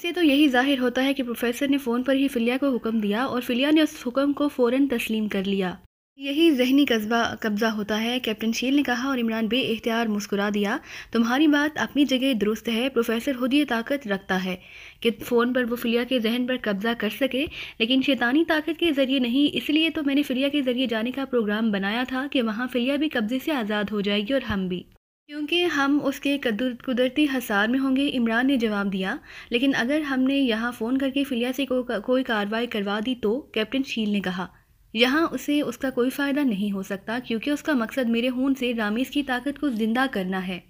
इससे तो यही जाहिर होता है कि प्रोफेसर ने फ़ोन पर ही फिलिया को हुक्म दिया और फिलिया ने उस हुक्म को फ़ौर तस्लीम कर लिया यही जहनी कस्बा कब्ज़ा होता है कैप्टन शील ने कहा और इमरान बे इख्तियार मुस्कुरा दिया तुम्हारी बात अपनी जगह दुरुस्त है प्रोफेसर खुद ये ताकत रखता है कि फ़ोन पर वो फिलिया के जहन पर कब्ज़ा कर सके लेकिन शैतानी ताकत के ज़रिए नहीं इसलिए तो मैंने फिलिया के ज़रिए जाने का प्रोग्राम बनाया था कि वहाँ फिलिया भी कब्ज़े से आज़ाद हो जाएगी और हम भी क्योंकि हम उसके कुदरती हसार में होंगे इमरान ने जवाब दिया लेकिन अगर हमने यहाँ फ़ोन करके फिलिया से को, कोई कार्रवाई करवा दी तो कैप्टन शील ने कहा यहाँ उसे उसका कोई फ़ायदा नहीं हो सकता क्योंकि उसका मकसद मेरे खून से रामीज़ की ताकत को ज़िंदा करना है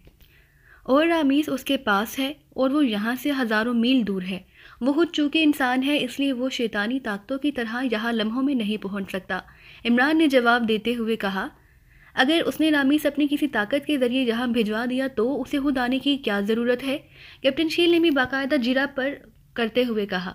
और रामीज़ उसके पास है और वो यहाँ से हज़ारों मील दूर है वो खुद चूँकि इंसान है इसलिए वो शैतानी ताकतों की तरह यहाँ लम्हों में नहीं पहुँच सकता इमरान ने जवाब देते हुए कहा अगर उसने रामीस अपनी किसी ताकत के ज़रिए यहाँ भिजवा दिया तो उसे खुद आने की क्या ज़रूरत है कैप्टन शील ने भी बाकायदा जिरा पर करते हुए कहा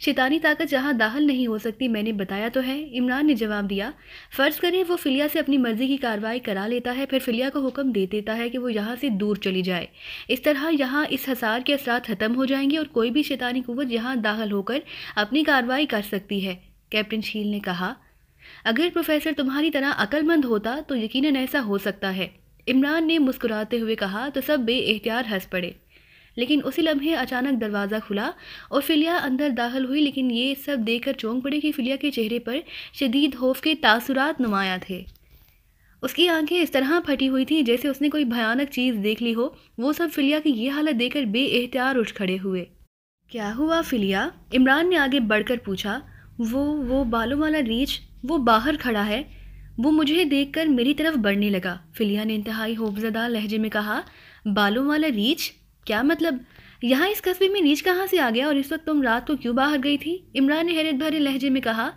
शैतानी ताकत जहाँ दाखिल नहीं हो सकती मैंने बताया तो है इमरान ने जवाब दिया फ़र्ज़ करें वो फिलिया से अपनी मर्ज़ी की कार्रवाई करा लेता है फिर फिलिया को हुक्म दे देता है कि वो यहाँ से दूर चली जाए इस तरह यहाँ इस हसार के असरा ख़त्म हो जाएंगे और कोई भी शैतानी कुत यहाँ दाखिल होकर अपनी कार्रवाई कर सकती है कैप्टन शील ने कहा अगर प्रोफेसर तुम्हारी तरह अकलमंद होता तो यकीनन ऐसा हो सकता है इमरान ने मुस्कुराते हुए कहा तो सब बे एहतियार हंस पड़े लेकिन उसी लम्हे अचानक दरवाज़ा खुला और फिलिया अंदर दाखिल हुई लेकिन ये सब देखकर चौंक पड़े कि फिलिया के चेहरे पर शदीद खौफ के तासुरात नुमाया थे उसकी आंखें इस तरह फटी हुई थी जैसे उसने कोई भयानक चीज़ देख ली हो वो सब फिलिया की ये हालत देखकर बे एहतियार उठ खड़े हुए क्या हुआ फिलिया इमरान ने आगे बढ़कर पूछा वो वो बालों वाला रीछ वो बाहर खड़ा है वो मुझे कर मेरी तरफ बढ़ने लगा फिलिया ने इंतहाई होफजदा लहजे में कहा बालों वाला रीछ क्या मतलब यहाँ इस कस्बे में रीछ कहाँ से आ गया और इस वक्त तुम रात को क्यों बाहर गई थी इमरान ने हैरत भरे लहजे में कहा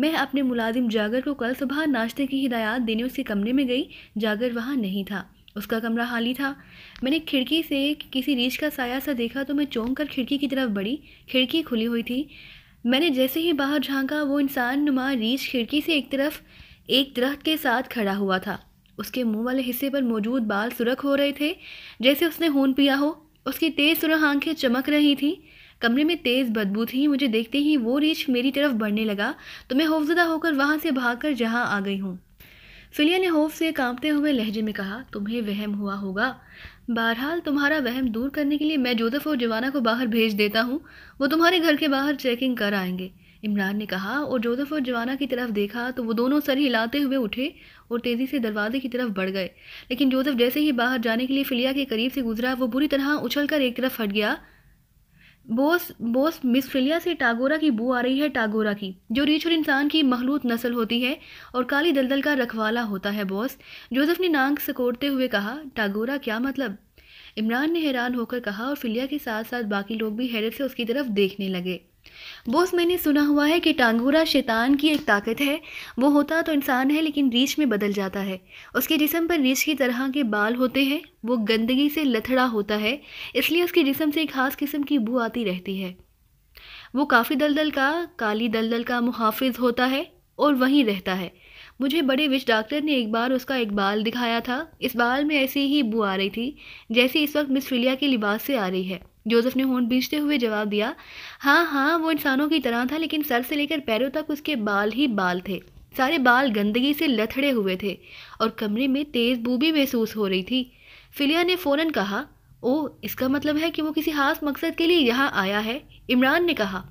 मैं अपने मुलाजिम जागर को कल सुबह नाश्ते की हिदायत देने उसके कमरे में गई जागर वहाँ नहीं था उसका कमरा खाली था मैंने खिड़की से किसी रीछ का साया सा देखा तो मैं चौंक कर खिड़की की तरफ बढ़ी खिड़की खुली हुई थी मैंने जैसे ही बाहर झांका वो इंसान नुमा रीछ खिड़की से एक तरफ एक दरख्त के साथ खड़ा हुआ था उसके मुंह वाले हिस्से पर मौजूद बाल सुरख हो रहे थे जैसे उसने होन पिया हो उसकी तेज़ सुरह आंखें चमक रही थी कमरे में तेज़ बदबू थी मुझे देखते ही वो रीछ मेरी तरफ बढ़ने लगा तो मैं होफजदा होकर वहाँ से भाग कर जहाँ आ गई हूँ फिलिया ने होफ से कांपते हुए लहजे में कहा तुम्हें वहम हुआ होगा बहरहाल तुम्हारा वहम दूर करने के लिए मैं जोधफ़ और जवाना को बाहर भेज देता हूँ वो तुम्हारे घर के बाहर चेकिंग कर आएंगे इमरान ने कहा और जोधफ़ और जवाना की तरफ देखा तो वो दोनों सर हिलाते हुए उठे और तेज़ी से दरवाजे की तरफ बढ़ गए लेकिन जोदफ जैसे ही बाहर जाने के लिए फिलिया के करीब से गुजरा वो बुरी तरह उछल कर एक तरफ हट गया बोस बोस मिसफिलिया से टागोरा की बू आ रही है टागोरा की जो और इंसान की महलूत नस्ल होती है और काली दलदल का रखवाला होता है बॉस जोसेफ ने नांग सकोड़ते हुए कहा टागोरा क्या मतलब इमरान ने हैरान होकर कहा और फिलिया के साथ साथ बाकी लोग भी हैरत से उसकी तरफ देखने लगे बोस मैंने सुना हुआ है कि टांगूरा शैतान की एक ताकत है वो होता तो इंसान है लेकिन रीछ में बदल जाता है उसके जिसम पर रीछ की तरह के बाल होते हैं वो गंदगी से लथड़ा होता है इसलिए उसके जिसम से खास किस्म की बू आती रहती है वो काफ़ी दलदल का काली दलदल का मुहाफ़ होता है और वहीं रहता है मुझे बड़े विश डॉक्टर ने एक बार उसका एक बाल दिखाया था इस बाल में ऐसी ही बू आ रही थी जैसी इस वक्त मिस फिलिया के लिबास से आ रही है जोसेफ ने होंठ बीजते हुए जवाब दिया हाँ हाँ वो इंसानों की तरह था लेकिन सर से लेकर पैरों तक उसके बाल ही बाल थे सारे बाल गंदगी से लथड़े हुए थे और कमरे में तेज़ बू भी महसूस हो रही थी फिलिया ने फ़ौरन कहा ओ इसका मतलब है कि वो किसी खास मकसद के लिए यहाँ आया है इमरान ने कहा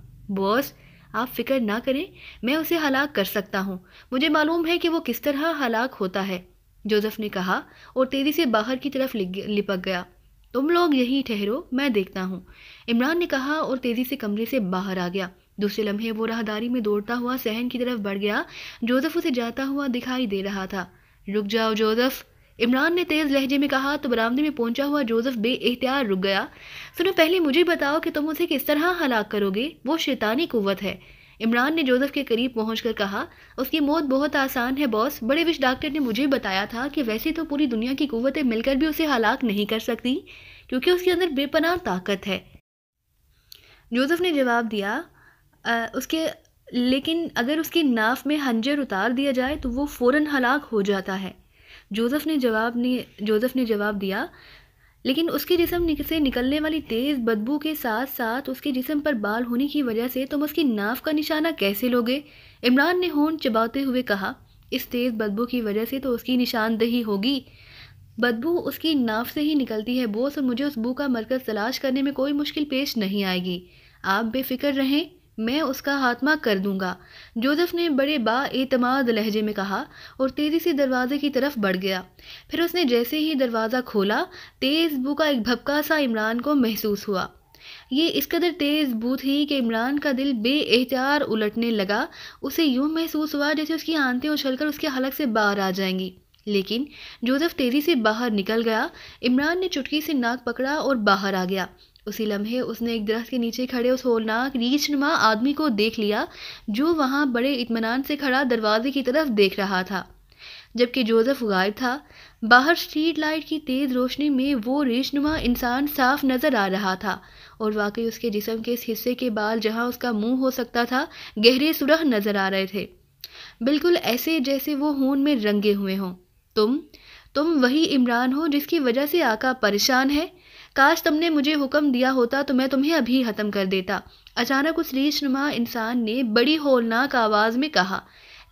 बॉस आप फिक्र ना करें मैं उसे हलाक कर सकता हूँ मुझे मालूम है कि वो किस तरह हलाक होता है जोसेफ ने कहा और तेज़ी से बाहर की तरफ लिपक गया तुम लोग यहीं ठहरो मैं देखता हूँ इमरान ने कहा और तेज़ी से कमरे से बाहर आ गया दूसरे लम्हे वो राहदारी में दौड़ता हुआ सहन की तरफ बढ़ गया जोजफ उसे जाता हुआ दिखाई दे रहा था रुक जाओ जोजफ इमरान ने तेज़ लहजे में कहा तो बरामदे में पहुंचा हुआ जोजफ बे एहतियार रुक गया सुनो पहले मुझे बताओ कि तुम उसे किस तरह हलाक करोगे वो शैतानी कुत है इमरान ने जोसेफ के करीब कर कहा उसकी मौत बहुत आसान है बॉस बड़े विश डॉक्टर ने मुझे बताया था कि वैसे तो पूरी दुनिया की कुतें मिलकर भी उसे हलाक नहीं कर सकती क्योंकि उसके अंदर बेपनाह ताकत है जोसेफ ने जवाब दिया आ, उसके लेकिन अगर उसकी नाफ में हंजर उतार दिया जाए तो वो फ़ौर हलाक हो जाता है जोसेफ ने जवाब ने जोसेफ ने जवाब दिया लेकिन उसके जिसम से निकलने वाली तेज़ बदबू के साथ साथ उसके जिसम पर बाल होने की वजह से तुम उसकी नाव का निशाना कैसे लोगे इमरान ने होन चबाते हुए कहा इस तेज़ बदबू की वजह से तो उसकी निशानदही होगी बदबू उसकी नाव से ही निकलती है बोस और मुझे उस बू का मरकज़ तलाश करने में कोई मुश्किल पेश नहीं आएगी आप बेफिक्र रहें मैं उसका हाथमा कर दूंगा जोसेफ ने बड़े बाएतमाद लहजे में कहा और तेज़ी से दरवाजे की तरफ बढ़ गया फिर उसने जैसे ही दरवाज़ा खोला तेज़ बू का एक भपका सा इमरान को महसूस हुआ ये इस कदर तेज़ बू थी कि इमरान का दिल बे एहतियार उलटने लगा उसे यूं महसूस हुआ जैसे उसकी आंतें उछलकर उसके हलक से बाहर आ जाएंगी लेकिन जोसेफ तेज़ी से बाहर निकल गया इमरान ने चुटकी से नाक पकड़ा और बाहर आ गया उसी लम्हे उसने एक दरख्त के नीचे खड़े उस होलनाक रीछनुमा आदमी को देख लिया जो वहाँ बड़े इतमान से खड़ा दरवाजे की तरफ देख रहा था जबकि जोसेफ गायब था बाहर स्ट्रीट लाइट की तेज़ रोशनी में वो रेशनुमा इंसान साफ नज़र आ रहा था और वाकई उसके जिसम के इस हिस्से के बाल जहाँ उसका मुंह हो सकता था गहरे सुरह नज़र आ रहे थे बिल्कुल ऐसे जैसे वो हून में रंगे हुए हों तुम तुम वही इमरान हो जिसकी वजह से आका परेशान है काश तुमने मुझे हुक्म दिया होता तो मैं तुम्हें अभी ख़त्म कर देता अचानक उस रीछनुमा इंसान ने बड़ी होलनाक आवाज़ में कहा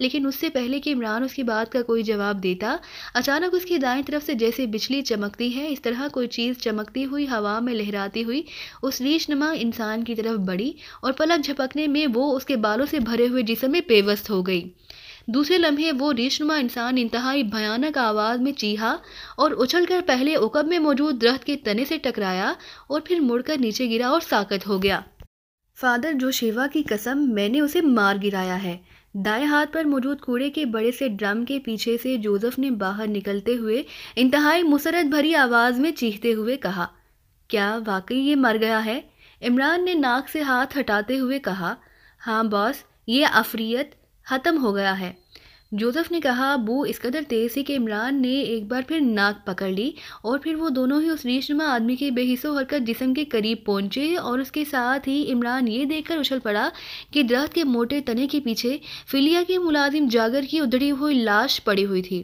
लेकिन उससे पहले कि इमरान उसकी बात का कोई जवाब देता अचानक उसकी दाएं तरफ से जैसे बिजली चमकती है इस तरह कोई चीज़ चमकती हुई हवा में लहराती हुई उस रीशनमा इंसान की तरफ बढ़ी और पलक झपकने में वो उसके बालों से भरे हुए जिसम में पेवस्त हो गई दूसरे लम्हे वो रेशनुमा इंसान इंतहाई भयानक आवाज़ में चीहा और उछलकर पहले ओकब में मौजूद दरख्त के तने से टकराया और फिर मुड़कर नीचे गिरा और साकत हो गया फादर जोशेवा की कसम मैंने उसे मार गिराया है दाएं हाथ पर मौजूद कूड़े के बड़े से ड्रम के पीछे से जोसेफ ने बाहर निकलते हुए इंतहाई मुसरत भरी आवाज़ में चीखते हुए कहा क्या वाकई ये मर गया है इमरान ने नाक से हाथ हटाते हुए कहा हाँ बॉस ये अफरीत ख़त्म हो गया है जोसेफ ने कहा बू इस कदर तेज थी कि इमरान ने एक बार फिर नाक पकड़ ली और फिर वो दोनों ही उस रेशनुमा आदमी के बेहिसो हरकत जिसम के करीब पहुंचे और उसके साथ ही इमरान ये देखकर उछल पड़ा कि दरख्त के मोटे तने के पीछे फिलिया के मुलाजिम जागर की उधड़ी हुई लाश पड़ी हुई थी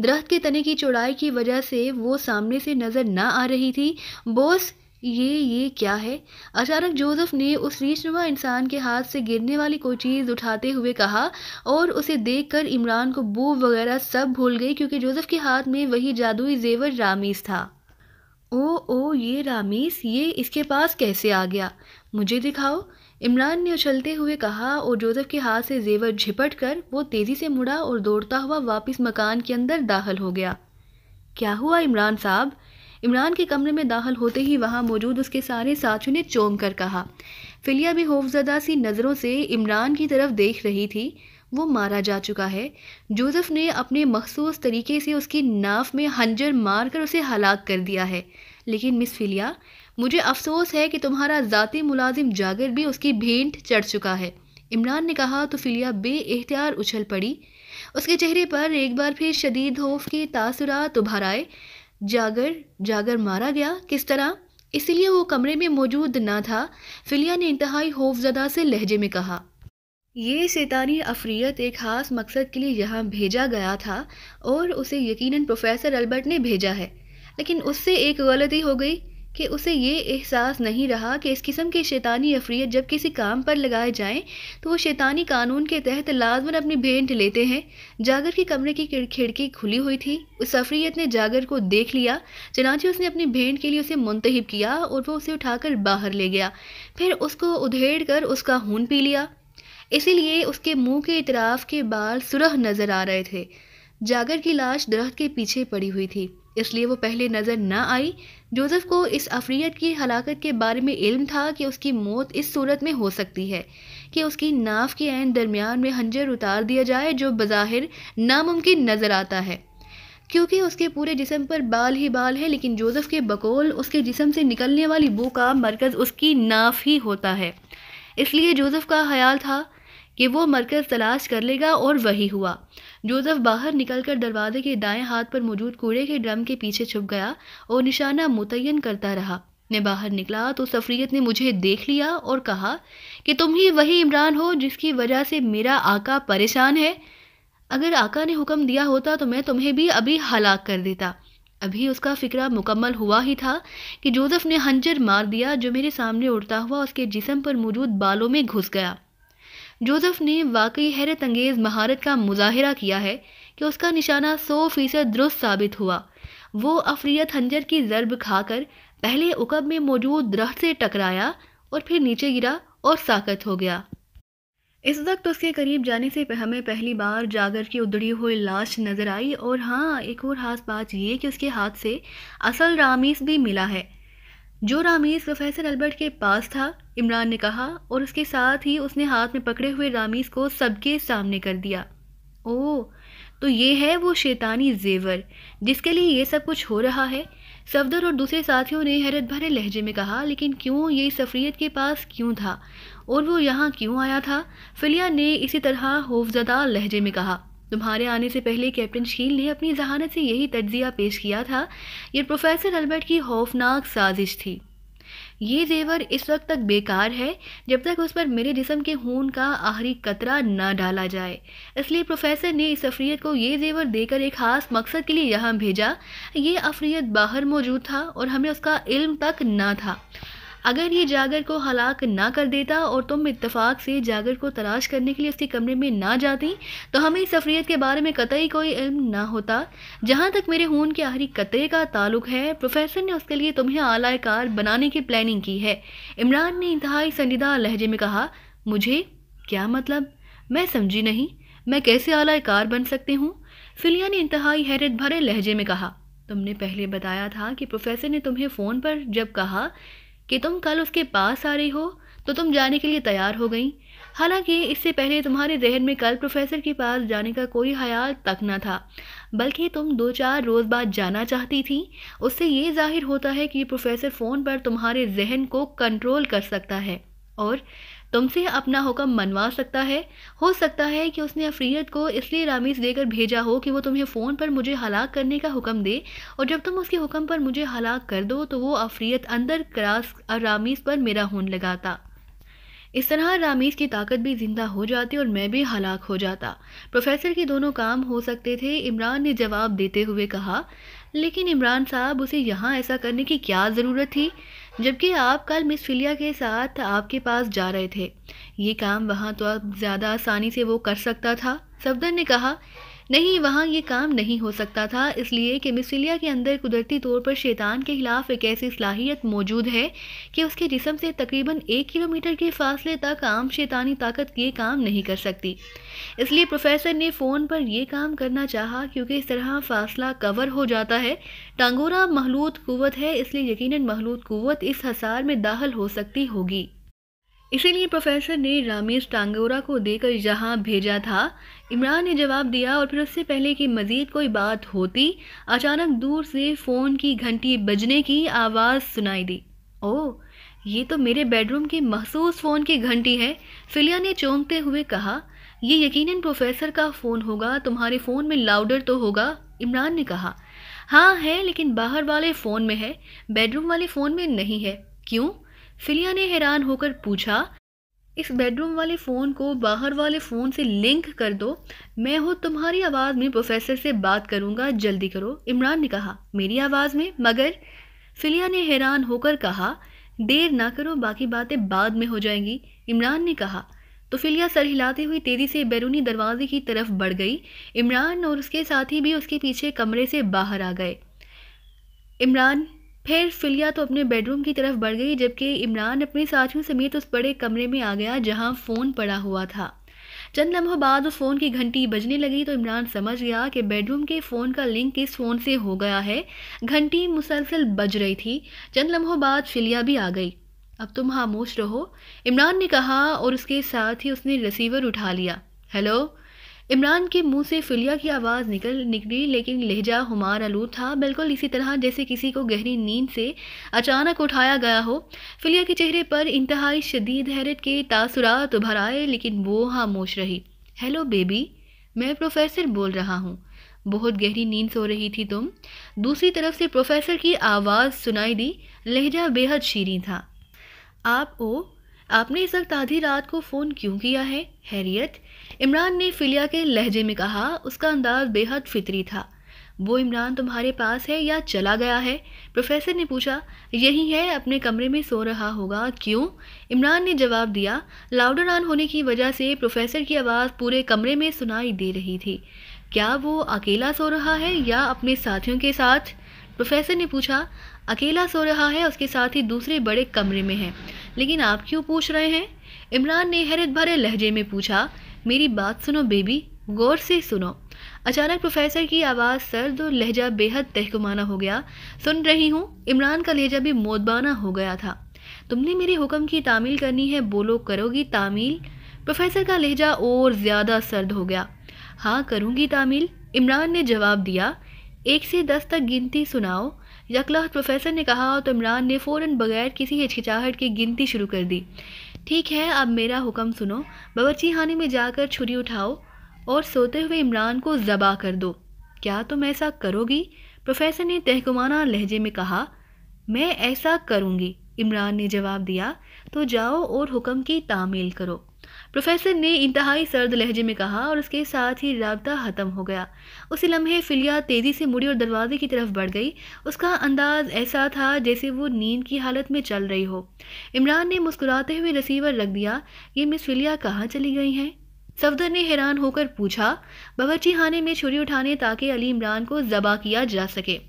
दरख्त के तने की चौड़ाई की वजह से वो सामने से नज़र ना आ रही थी बोस ये ये क्या है अचानक जोसेफ ने उस रीशनुमा इंसान के हाथ से गिरने वाली कोई चीज़ उठाते हुए कहा और उसे देखकर इमरान को बूब वगैरह सब भूल गई क्योंकि जोसेफ के हाथ में वही जादुई जेवर रामीस था ओ ओ ये रामीस ये इसके पास कैसे आ गया मुझे दिखाओ इमरान ने उछलते हुए कहा और जोसेफ के हाथ से जेवर झिपट कर वो तेज़ी से मुड़ा और दौड़ता हुआ वापस मकान के अंदर दाखिल हो गया क्या हुआ इमरान साहब इमरान के कमरे में दाखिल होते ही वहाँ मौजूद उसके सारे साथियों ने चौंक कर कहा फिलिया भी खौफजदा सी नज़रों से इमरान की तरफ देख रही थी वो मारा जा चुका है जोसेफ ने अपने मखसूस तरीके से उसकी नाफ में हंजर मार कर उसे हलाक कर दिया है लेकिन मिस फिलिया मुझे अफसोस है कि तुम्हारा ज़ाती मुलाजिम जागर भी उसकी भेंट चढ़ चुका है इमरान ने कहा तो फिलिया बे उछल पड़ी उसके चेहरे पर एक बार फिर शदीद खौफ के तासरात उभर आए जागर जागर मारा गया किस तरह इसलिए वो कमरे में मौजूद ना था फिलिया ने इंतहाई होफजदा से लहजे में कहा ये शैतानी अफरीत एक खास मकसद के लिए यहाँ भेजा गया था और उसे यकीनन प्रोफेसर अल्बर्ट ने भेजा है लेकिन उससे एक गलती हो गई कि उसे ये एहसास नहीं रहा कि इस किस्म की शैतानी अफरीत जब किसी काम पर लगाए जाएं तो वो शैतानी कानून के तहत लाजमन अपनी भेंट लेते हैं जागर के कमरे की खिड़की खुली हुई थी उस अफरीत ने जागर को देख लिया चनाचे उसने अपनी भेंट के लिए उसे मुंतब किया और वो उसे उठाकर बाहर ले गया फिर उसको उधेड़ कर उसका खून पी लिया इसीलिए उसके मुंह के इतराफ के बाल सुरह नजर आ रहे थे जागर की लाश दरख्त के पीछे पड़ी हुई थी इसलिए वो पहले नज़र ना आई जोसेफ को इस अफरीत की हलाकत के बारे में इल्म था कि उसकी मौत इस सूरत में हो सकती है कि उसकी नाफ़ के एन दरमियान में हंजर उतार दिया जाए जो बज़ाहिर नामुमकिन नज़र आता है क्योंकि उसके पूरे जिसम पर बाल ही बाल है लेकिन जोसेफ के बकौल उसके जिसम से निकलने वाली बू का मरकज़ उसकी नाफ ही होता है इसलिए जोसेफ का ख्याल था कि वो मरकज़ तलाश कर लेगा और वही हुआ जोसेफ बाहर निकलकर दरवाजे के दाएं हाथ पर मौजूद कूड़े के ड्रम के पीछे छुप गया और निशाना मुतयन करता रहा मैं बाहर निकला तो सफरीत ने मुझे देख लिया और कहा कि तुम ही वही इमरान हो जिसकी वजह से मेरा आका परेशान है अगर आका ने हुक्म दिया होता तो मैं तुम्हें भी अभी हलाक कर देता अभी उसका फिक्रा मुकम्मल हुआ ही था कि जोसेफ ने हंजर मार दिया जो मेरे सामने उड़ता हुआ उसके जिसम पर मौजूद बालों में घुस गया जोसेफ ने वाकई हैरत अंगेज़ महारत का मुजाहरा किया है कि उसका निशाना सौ फीसद दुरुस्त साबित हुआ वो अफरीत हंजर की जरब खाकर पहले उकब में मौजूद दरख्त से टकराया और फिर नीचे गिरा और साकत हो गया इस वक्त उसके करीब जाने से हमें पहली बार जागर की उधड़ी हुई लाश नज़र आई और हाँ एक और खास बात यह कि उसके हाथ से असल रामीस भी मिला है जो रामीज प्रोफेसर अल्बर्ट के पास था इमरान ने कहा और उसके साथ ही उसने हाथ में पकड़े हुए रामीज को सबके सामने कर दिया ओह तो ये है वो शैतानी जेवर जिसके लिए ये सब कुछ हो रहा है सफदर और दूसरे साथियों ने हैरत भरे लहजे में कहा लेकिन क्यों ये सफरीत के पास क्यों था और वो यहाँ क्यों आया था फिलिया ने इसी तरह होफजदा लहजे में कहा तुम्हारे आने से पहले कैप्टन शील ने अपनी जहानत से यही तज्जिया पेश किया था यह प्रोफेसर अल्बर्ट की खौफनाक साजिश थी ये जेवर इस वक्त तक बेकार है जब तक उस पर मेरे जिसम के खून का आखिरी कतरा न डाला जाए इसलिए प्रोफेसर ने इस अफरीत को ये जेवर देकर एक खास मकसद के लिए यहाँ भेजा ये अफरीत बाहर मौजूद था और हमें उसका इल्म तक ना था अगर ये जागर को हलाक ना कर देता और तुम इत्तेफाक से जागर को तलाश करने के लिए उसके कमरे में ना जाती तो हमें इस सफरीत के बारे में कतई कोई इल्म ना होता जहाँ तक मेरे खून के आहरी कतरे का ताल्लुक है प्रोफेसर ने उसके लिए तुम्हें आलाकार बनाने की प्लानिंग की है इमरान ने इंतहाई संजीदा लहजे में कहा मुझे क्या मतलब मैं समझी नहीं मैं कैसे आलाकार बन सकती हूँ फिलिया ने इंतहाई हैरत भरे लहजे में कहा तुमने पहले बताया था कि प्रोफेसर ने तुम्हें फ़ोन पर जब कहा कि तुम कल उसके पास आ रही हो तो तुम जाने के लिए तैयार हो गई हालांकि इससे पहले तुम्हारे जहन में कल प्रोफेसर के पास जाने का कोई ख्याल तक न था बल्कि तुम दो चार रोज़ बाद जाना चाहती थी उससे ये जाहिर होता है कि प्रोफेसर फ़ोन पर तुम्हारे जहन को कंट्रोल कर सकता है और तुमसे अपना हुक्म मनवा सकता है हो सकता है कि उसने अफरीत को इसलिए रामीज देकर भेजा हो कि वो तुम्हें फ़ोन पर मुझे हलाक करने का हुक्म दे और जब तुम उसके हुक्म पर मुझे हलाक कर दो तो वो अफरीत अंदर क्रास और रामीज़ पर मेरा होन लगाता इस तरह रामीज की ताकत भी जिंदा हो जाती और मैं भी हलाक हो जाता प्रोफेसर के दोनों काम हो सकते थे इमरान ने जवाब देते हुए कहा लेकिन इमरान साहब उसे यहाँ ऐसा करने की क्या ज़रूरत थी जबकि आप कल मिस फिलिया के साथ आपके पास जा रहे थे ये काम वहाँ तो आप ज़्यादा आसानी से वो कर सकता था सफदर ने कहा नहीं वहाँ ये काम नहीं हो सकता था इसलिए कि मिसिलिया के अंदर कुदरती तौर पर शैतान के खिलाफ एक ऐसी सलाहियत मौजूद है कि उसके जिसम से तकरीबन एक किलोमीटर के फासले तक आम शैतानी ताकत ये काम नहीं कर सकती इसलिए प्रोफेसर ने फ़ोन पर यह काम करना चाहा क्योंकि इस तरह फासला कवर हो जाता है टांगोरा महलूद कुत है इसलिए यकीन महलूद कुत इस हसार में दाखिल हो सकती होगी इसीलिए प्रोफेसर ने रामेश टांगोरा को देकर यहाँ भेजा था इमरान ने जवाब दिया और फिर उससे पहले कि मज़ीद कोई बात होती अचानक दूर से फ़ोन की घंटी बजने की आवाज़ सुनाई दी ओ ये तो मेरे बेडरूम की महसूस फ़ोन की घंटी है फिलिया ने चौंकते हुए कहा ये यकीनन प्रोफेसर का फ़ोन होगा तुम्हारे फ़ोन में लाउडर तो होगा इमरान ने कहा हाँ है लेकिन बाहर वाले फ़ोन में है बेडरूम वाले फ़ोन में नहीं है क्यों फिलिया ने हैरान होकर पूछा इस बेडरूम वाले फ़ोन को बाहर वाले फ़ोन से लिंक कर दो मैं हो तुम्हारी आवाज़ में प्रोफेसर से बात करूँगा जल्दी करो इमरान ने कहा मेरी आवाज़ में मगर फिलिया ने हैरान होकर कहा देर ना करो बाकी बातें बाद में हो जाएंगी इमरान ने कहा तो फिलिया सर हिलाते हुए तेज़ी से बैरूनी दरवाजे की तरफ बढ़ गई इमरान और उसके साथी भी उसके पीछे कमरे से बाहर आ गए इमरान फिर फिलिया तो अपने बेडरूम की तरफ बढ़ गई जबकि इमरान अपने साथियों समेत उस बड़े कमरे में आ गया जहाँ फ़ोन पड़ा हुआ था चंद लम्हों बाद उस फ़ोन की घंटी बजने लगी तो इमरान समझ गया कि बेडरूम के फ़ोन का लिंक इस फ़ोन से हो गया है घंटी मुसलसल बज रही थी चंद लम्हों बाद फिलिया भी आ गई अब तुम खामोश रहो इमरान ने कहा और उसके साथ ही उसने रिसीवर उठा लिया हेलो इमरान के मुंह से फिलिया की आवाज़ निकल निकली लेकिन लहजा हुमार आलू था बिल्कुल इसी तरह जैसे किसी को गहरी नींद से अचानक उठाया गया हो फिलिया के चेहरे पर इंतहाई शदीद हैरत के तासरात उभर आए लेकिन वो खामोश रही हेलो बेबी मैं प्रोफेसर बोल रहा हूँ बहुत गहरी नींद सो रही थी तुम दूसरी तरफ से प्रोफेसर की आवाज़ सुनाई दी लहजा बेहद शीरी था आप ओ आपने इस वक्त आधी रात को फ़ोन क्यों किया है हैरियत इमरान ने फिलिया के लहजे में कहा उसका अंदाज बेहद फितरी था वो इमरान तुम्हारे पास है या चला गया है प्रोफेसर ने पूछा यही है अपने कमरे में सो रहा होगा क्यों इमरान ने जवाब दिया लाउडर ऑन होने की वजह से प्रोफेसर की आवाज़ पूरे कमरे में सुनाई दे रही थी क्या वो अकेला सो रहा है या अपने साथियों के साथ प्रोफेसर ने पूछा अकेला सो रहा है उसके साथ ही दूसरे बड़े कमरे में है लेकिन आप क्यों पूछ रहे हैं इमरान ने हैरत भरे लहजे में पूछा मेरी बात सुनो बेबी गौर से सुनो अचानक प्रोफेसर की आवाज़ सर्द और लहजा बेहद तहकुमाना हो गया सुन रही हूँ इमरान का लहजा भी मोदबाना हो गया था तुमने मेरे हुक्म की तामील करनी है बोलो करोगी तामील प्रोफेसर का लहजा और ज़्यादा सर्द हो गया हाँ करूँगी तामील इमरान ने जवाब दिया एक से दस तक गिनती सुनाओ यकलहत प्रोफेसर ने कहा तो इमरान ने फ़ौरन बगैर किसी हिचकिचाहट के गिनती शुरू कर दी ठीक है अब मेरा हुक्म सुनो बावची खाने में जाकर छुरी उठाओ और सोते हुए इमरान को जबा कर दो क्या तुम ऐसा करोगी प्रोफेसर ने तहकुमाना लहजे में कहा मैं ऐसा करूँगी इमरान ने जवाब दिया तो जाओ और हुक्म की तामील करो प्रोफेसर ने इंतहाई सर्द लहजे में कहा और उसके साथ ही रबता ख़त्म हो गया उसी लम्हे फिलिया तेज़ी से मुड़ी और दरवाजे की तरफ बढ़ गई उसका अंदाज़ ऐसा था जैसे वो नींद की हालत में चल रही हो इमरान ने मुस्कुराते हुए रिसीवर रख दिया ये मिस फिलिया कहाँ चली गई हैं सफदर ने हैरान होकर पूछा बावची खाने में छुरी उठाने ताकि अली इमरान को जबा किया जा सके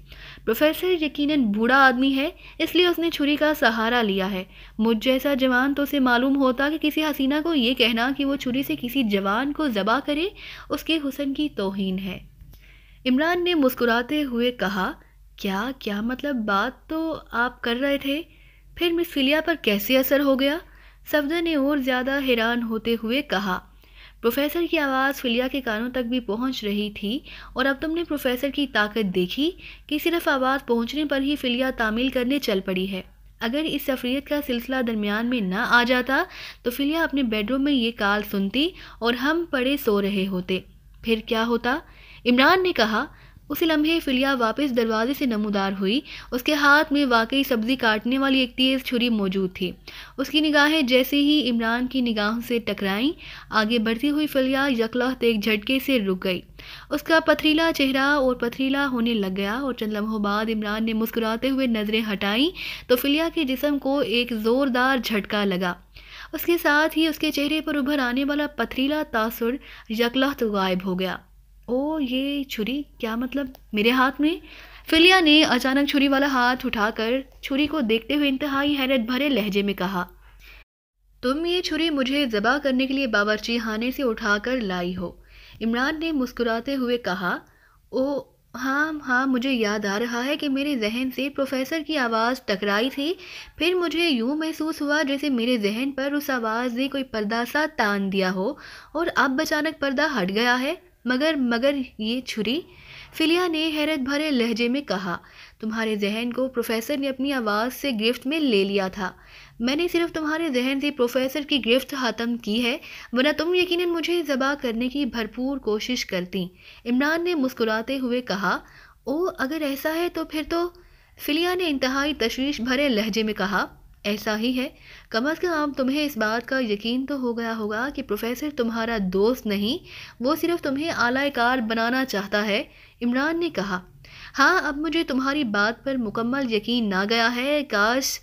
प्रोफेसर यकीनन बूढ़ा आदमी है इसलिए उसने छुरी का सहारा लिया है मुझ जैसा जवान तो उसे मालूम होता कि किसी हसीना को ये कहना कि वो छुरी से किसी जवान को जबा करे उसके हुसन की तोहन है इमरान ने मुस्कुराते हुए कहा क्या क्या मतलब बात तो आप कर रहे थे फिर मिस फिलिया पर कैसे असर हो गया सफदर ने और ज़्यादा हैरान होते हुए कहा प्रोफेसर की आवाज़ फिलिया के कानों तक भी पहुंच रही थी और अब तुमने प्रोफेसर की ताकत देखी कि सिर्फ आवाज़ पहुंचने पर ही फिलिया तामील करने चल पड़ी है अगर इस सफरीत का सिलसिला दरमियान में ना आ जाता तो फिलिया अपने बेडरूम में ये काल सुनती और हम पड़े सो रहे होते फिर क्या होता इमरान ने कहा उसी लम्हे फिलिया वापस दरवाजे से नमोदार हुई उसके हाथ में वाकई सब्जी काटने वाली एक तेज़ छुरी मौजूद थी उसकी निगाहें जैसे ही इमरान की निगाहों से टकराईं आगे बढ़ती हुई फिलिया यकलहत एक झटके से रुक गई उसका पथरीला चेहरा और पथरीला होने लग गया और चंद लम्हों बाद इमरान ने मुस्कुराते हुए नज़रें हटाईं तो फिलिया के जिसम को एक ज़ोरदार झटका लगा उसके साथ ही उसके चेहरे पर उभर आने वाला पथरीला तासुर यकलहत गायब हो गया ओ ये छुरी क्या मतलब मेरे हाथ में फिलिया ने अचानक छुरी वाला हाथ उठाकर छुरी को देखते हुए इंतहाई हैरत भरे लहजे में कहा तुम ये छुरी मुझे जबा करने के लिए बावरची हाने से उठाकर लाई हो इमरान ने मुस्कुराते हुए कहा ओ हाँ हाँ मुझे याद आ रहा है कि मेरे जहन से प्रोफेसर की आवाज़ टकराई थी फिर मुझे यूँ महसूस हुआ जैसे मेरे जहन पर उस आवाज़ ने कोई पर्दा सा तान दिया हो और अब अचानक पर्दा हट गया है मगर मगर ये छुरी फिलिया ने हैरत भरे लहजे में कहा तुम्हारे जहन को प्रोफेसर ने अपनी आवाज़ से गिरफ्त में ले लिया था मैंने सिर्फ तुम्हारे जहन से प्रोफेसर की गिरफ्त ख़त्म की है वरना तुम यकीनन मुझे जबा करने की भरपूर कोशिश करती इमरान ने मुस्कुराते हुए कहा ओ अगर ऐसा है तो फिर तो फिलिया ने इंतहाई तशवीश भरे लहजे में कहा ऐसा ही है कम अज़ कम अब तुम्हें इस बात का यकीन तो हो गया होगा कि प्रोफेसर तुम्हारा दोस्त नहीं वो सिर्फ तुम्हें आलायकार कार बनाना चाहता है इमरान ने कहा हाँ अब मुझे तुम्हारी बात पर मुकम्मल यकीन ना गया है काश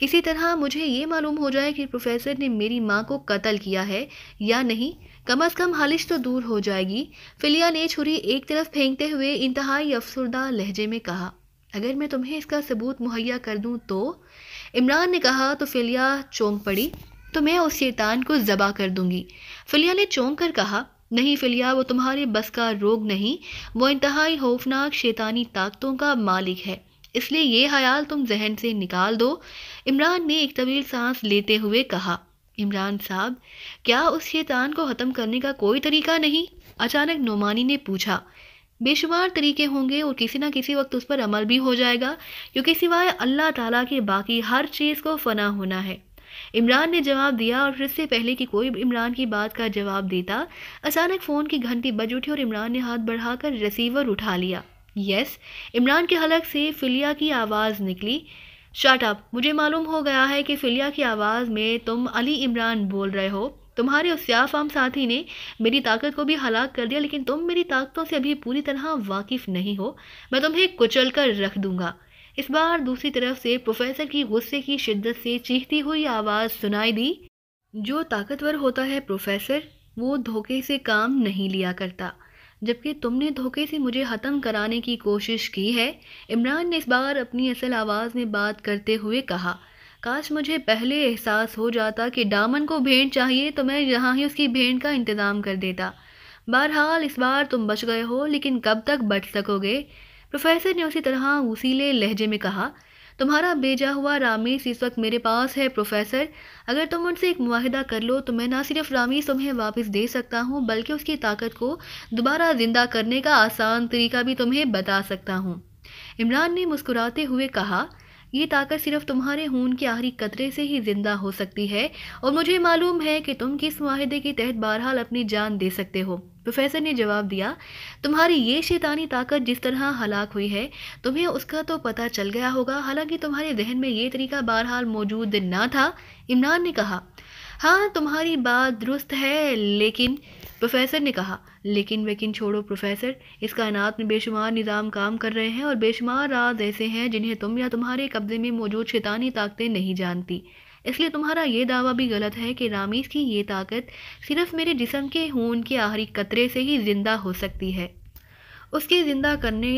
किसी तरह मुझे ये मालूम हो जाए कि प्रोफेसर ने मेरी माँ को कत्ल किया है या नहीं कम अज़ कम हालिश तो दूर हो जाएगी फिलिया ने छुरी एक तरफ फेंकते हुए इंतहाई अफसरदा लहजे में कहा अगर मैं तुम्हें इसका सबूत मुहैया कर दूँ तो इमरान ने कहा तो फिलिया चौंक पड़ी तो मैं उस शैतान को ज़बा कर दूंगी फिलिया ने चौंक कर कहा नहीं फिलिया वो तुम्हारे बस का रोग नहीं वो इंतहाई खौफनाक शैतानी ताकतों का मालिक है इसलिए ये ख्याल तुम जहन से निकाल दो इमरान ने एक तवील सांस लेते हुए कहा इमरान साहब क्या उस शैतान को ख़त्म करने का कोई तरीका नहीं अचानक नोमानी ने पूछा बेशुमार तरीके होंगे और किसी ना किसी वक्त उस पर अमल भी हो जाएगा क्योंकि सिवाय अल्लाह ताला के बाकी हर चीज़ को फना होना है इमरान ने जवाब दिया और इससे पहले कि कोई इमरान की बात का जवाब देता अचानक फ़ोन की घंटी बज उठी और इमरान ने हाथ बढ़ाकर रिसीवर उठा लिया यस इमरान के हलक से फिलिया की आवाज़ निकली शाटअप मुझे मालूम हो गया है कि फिलिया की आवाज़ में तुम अली इमरान बोल रहे हो तुम्हारे उस फाम साथी ने मेरी ताकत को भी हलाक कर दिया लेकिन तुम मेरी ताकतों से अभी पूरी तरह वाकिफ नहीं हो मैं तुम्हें कुचल कर रख दूंगा इस बार दूसरी तरफ से प्रोफेसर की गुस्से की शिद्दत से चीखती हुई आवाज़ सुनाई दी जो ताकतवर होता है प्रोफेसर वो धोखे से काम नहीं लिया करता जबकि तुमने धोखे से मुझे ख़त्म कराने की कोशिश की है इमरान ने इस बार अपनी असल आवाज़ में बात करते हुए कहा काश मुझे पहले एहसास हो जाता कि डामन को भेंट चाहिए तो मैं यहाँ ही उसकी भेंट का इंतज़ाम कर देता बहरहाल इस बार तुम बच गए हो लेकिन कब तक बच सकोगे प्रोफेसर ने उसी तरह उसीले लहजे में कहा तुम्हारा भेजा हुआ रामीस इस वक्त मेरे पास है प्रोफेसर अगर तुम उनसे एक माहिदा कर लो तो मैं ना सिर्फ रामीस तुम्हें वापस दे सकता हूँ बल्कि उसकी ताकत को दोबारा ज़िंदा करने का आसान तरीका भी तुम्हें बता सकता हूँ इमरान ने मुस्कुराते हुए कहा ये ताकत सिर्फ तुम्हारे खून के आखिरी कतरे से ही जिंदा हो सकती है और मुझे मालूम है कि तुम किस माहे के तहत बहरहाल अपनी जान दे सकते हो प्रोफेसर ने जवाब दिया तुम्हारी ये शैतानी ताकत जिस तरह हलाक हुई है तुम्हें उसका तो पता चल गया होगा हालांकि तुम्हारे जहन में ये तरीका बहरहाल मौजूद ना था इमरान ने कहा हाँ तुम्हारी बात दुरुस्त है लेकिन प्रोफेसर ने कहा लेकिन वेकिन छोड़ो प्रोफेसर इस कायनात में बेशुमार निज़ाम काम कर रहे हैं और बेशुमार राज ऐसे हैं जिन्हें तुम या तुम्हारे कब्जे में मौजूद शैतानी ताकतें नहीं जानती इसलिए तुम्हारा ये दावा भी गलत है कि रामीज की ये ताकत सिर्फ मेरे जिसम के खून के आहरी कतरे से ही ज़िंदा हो सकती है उसके ज़िंदा करने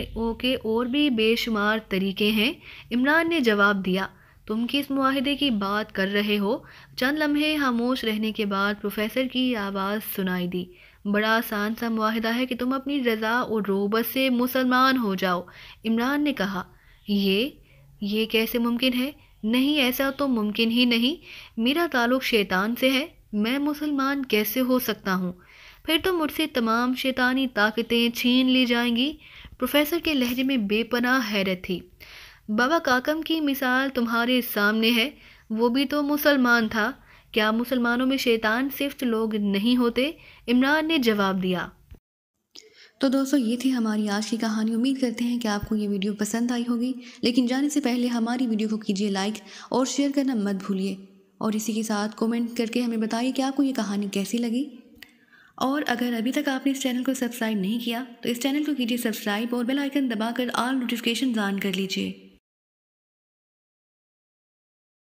के और भी बेशुमार तरीके हैं इमरान ने जवाब दिया तुम किस मुआहदे की बात कर रहे हो चंद लम्हे खामोश रहने के बाद प्रोफेसर की आवाज़ सुनाई दी बड़ा आसान सा मुआहदा है कि तुम अपनी रज़ा और रोबत से मुसलमान हो जाओ इमरान ने कहा ये ये कैसे मुमकिन है नहीं ऐसा तो मुमकिन ही नहीं मेरा ताल्लुक शैतान से है मैं मुसलमान कैसे हो सकता हूँ फिर तो मुझसे तमाम शैतानी ताकतें छीन ली जाएंगी प्रोफेसर के लहजे में बेपनाह हैरत थी बाबा काकम की मिसाल तुम्हारे सामने है वो भी तो मुसलमान था क्या मुसलमानों में शैतान सिफ्त लोग नहीं होते इमरान ने जवाब दिया तो दोस्तों ये थी हमारी आज की कहानी उम्मीद करते हैं कि आपको ये वीडियो पसंद आई होगी लेकिन जाने से पहले हमारी वीडियो को कीजिए लाइक और शेयर करना मत भूलिए और इसी के साथ कमेंट करके हमें बताइए कि आपको ये कहानी कैसी लगी और अगर अभी तक आपने इस चैनल को सब्सक्राइब नहीं किया तो इस चैनल को कीजिए सब्सक्राइब और बेलाइकन दबा दबाकर आल नोटिफिकेशन ऑन कर लीजिए